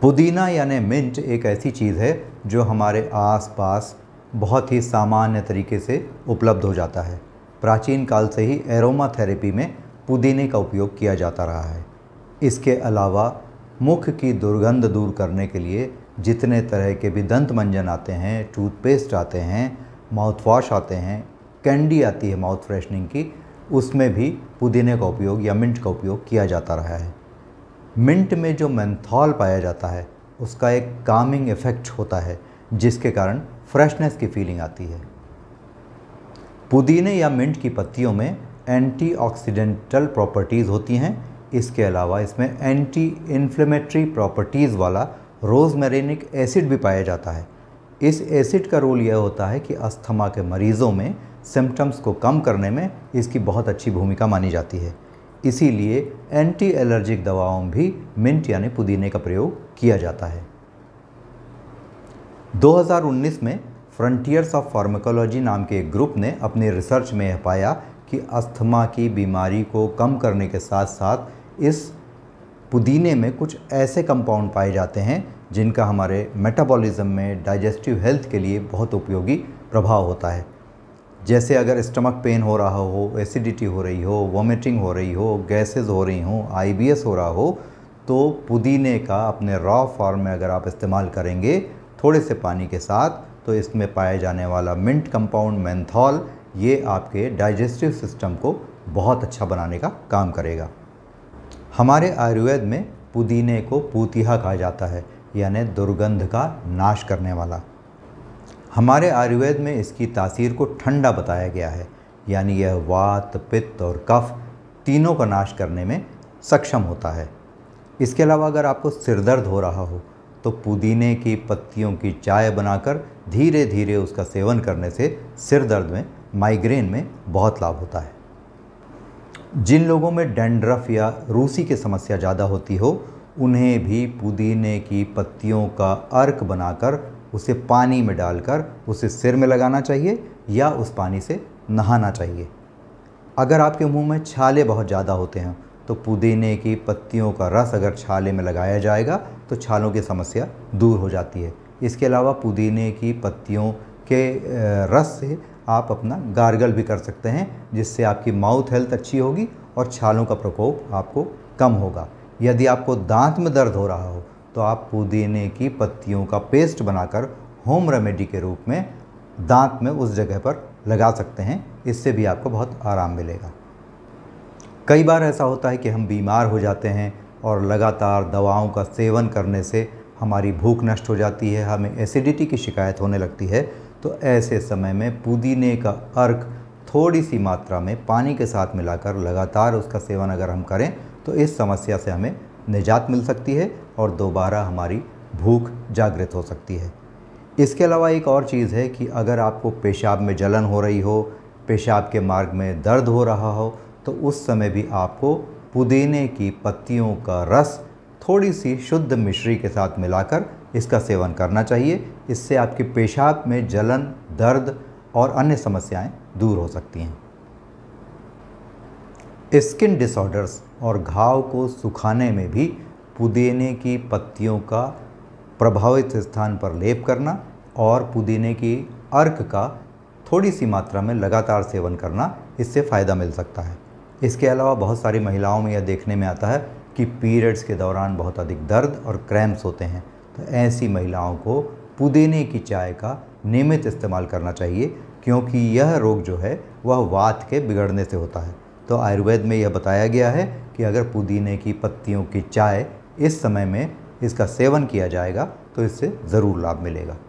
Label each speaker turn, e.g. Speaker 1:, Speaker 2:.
Speaker 1: पुदीना यानी मिंट एक ऐसी चीज़ है जो हमारे आसपास बहुत ही सामान्य तरीके से उपलब्ध हो जाता है प्राचीन काल से ही एरोमा थेरेपी में पुदीने का उपयोग किया जाता रहा है इसके अलावा मुख की दुर्गंध दूर करने के लिए जितने तरह के भी दंत मंजन आते हैं टूथपेस्ट आते हैं माउथ वॉश आते हैं कैंडी आती है माउथ फ्रेशनिंग की उसमें भी पुदीने का उपयोग या मिंट का उपयोग किया जाता रहा है मिंट में जो मैंथॉल पाया जाता है उसका एक कामिंग इफ़ेक्ट होता है जिसके कारण फ्रेशनेस की फीलिंग आती है पुदीने या मिंट की पत्तियों में एंटीऑक्सीडेंटल प्रॉपर्टीज़ होती हैं इसके अलावा इसमें एंटी इन्फ्लेमेटरी प्रॉपर्टीज़ वाला रोजमेरिनिक एसिड भी पाया जाता है इस एसिड का रोल यह होता है कि अस्थमा के मरीज़ों में सिम्टम्स को कम करने में इसकी बहुत अच्छी भूमिका मानी जाती है इसीलिए एंटी एलर्जिक दवाओं में भी मिंट यानी पुदीने का प्रयोग किया जाता है 2019 में फ्रंटियर्स ऑफ फार्माकोलॉजी नाम के एक ग्रुप ने अपने रिसर्च में यह पाया कि अस्थमा की बीमारी को कम करने के साथ साथ इस पुदीने में कुछ ऐसे कंपाउंड पाए जाते हैं जिनका हमारे मेटाबॉलिज्म में डाइजेस्टिव हेल्थ के लिए बहुत उपयोगी प्रभाव होता है जैसे अगर स्टमक पेन हो रहा हो एसिडिटी हो रही हो वॉमिटिंग हो रही हो गैसेस हो रही हो आईबीएस हो रहा हो तो पुदीने का अपने रॉ फॉर्म में अगर आप इस्तेमाल करेंगे थोड़े से पानी के साथ तो इसमें पाया जाने वाला मिंट कंपाउंड मैंथॉल ये आपके डाइजेस्टिव सिस्टम को बहुत अच्छा बनाने का काम करेगा हमारे आयुर्वेद में पुदीने को पूतिहा कहा जाता है यानी दुर्गंध का नाश करने वाला हमारे आयुर्वेद में इसकी तासीर को ठंडा बताया गया है यानी यह वात पित्त और कफ तीनों का नाश करने में सक्षम होता है इसके अलावा अगर आपको सिरदर्द हो रहा हो तो पुदीने की पत्तियों की चाय बनाकर धीरे धीरे उसका सेवन करने से सिर दर्द में माइग्रेन में बहुत लाभ होता है जिन लोगों में डेंड्रफ या रूसी की समस्या ज़्यादा होती हो उन्हें भी पुदीने की पत्तियों का अर्क बनाकर उसे पानी में डालकर उसे सिर में लगाना चाहिए या उस पानी से नहाना चाहिए अगर आपके मुंह में छाले बहुत ज़्यादा होते हैं तो पुदीने की पत्तियों का रस अगर छाले में लगाया जाएगा तो छालों की समस्या दूर हो जाती है इसके अलावा पुदीने की पत्तियों के रस से आप अपना गार्गल भी कर सकते हैं जिससे आपकी माउथ हेल्थ अच्छी होगी और छालों का प्रकोप आपको कम होगा यदि आपको दांत में दर्द हो रहा हो तो आप पुदीने की पत्तियों का पेस्ट बनाकर होम रेमेडी के रूप में दांत में उस जगह पर लगा सकते हैं इससे भी आपको बहुत आराम मिलेगा कई बार ऐसा होता है कि हम बीमार हो जाते हैं और लगातार दवाओं का सेवन करने से हमारी भूख नष्ट हो जाती है हमें एसिडिटी की शिकायत होने लगती है तो ऐसे समय में पुदीने का अर्क थोड़ी सी मात्रा में पानी के साथ मिलाकर लगातार उसका सेवन अगर हम करें तो इस समस्या से हमें निजात मिल सकती है और दोबारा हमारी भूख जागृत हो सकती है इसके अलावा एक और चीज़ है कि अगर आपको पेशाब में जलन हो रही हो पेशाब के मार्ग में दर्द हो रहा हो तो उस समय भी आपको पुदीने की पत्तियों का रस थोड़ी सी शुद्ध मिश्री के साथ मिलाकर इसका सेवन करना चाहिए इससे आपके पेशाब में जलन दर्द और अन्य समस्याएं दूर हो सकती हैं स्किन डिसऑर्डर्स और घाव को सुखाने में भी पुदीने की पत्तियों का प्रभावित स्थान पर लेप करना और पुदीने की अर्क का थोड़ी सी मात्रा में लगातार सेवन करना इससे फ़ायदा मिल सकता है इसके अलावा बहुत सारी महिलाओं में यह देखने में आता है कि पीरियड्स के दौरान बहुत अधिक दर्द और क्रैम्प्स होते हैं तो ऐसी महिलाओं को पुदीने की चाय का नियमित इस्तेमाल करना चाहिए क्योंकि यह रोग जो है वह वात के बिगड़ने से होता है तो आयुर्वेद में यह बताया गया है कि अगर पुदीने की पत्तियों की चाय इस समय में इसका सेवन किया जाएगा तो इससे ज़रूर लाभ मिलेगा